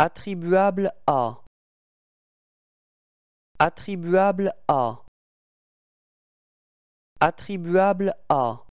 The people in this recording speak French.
Attribuable à. Attribuable à. Attribuable à.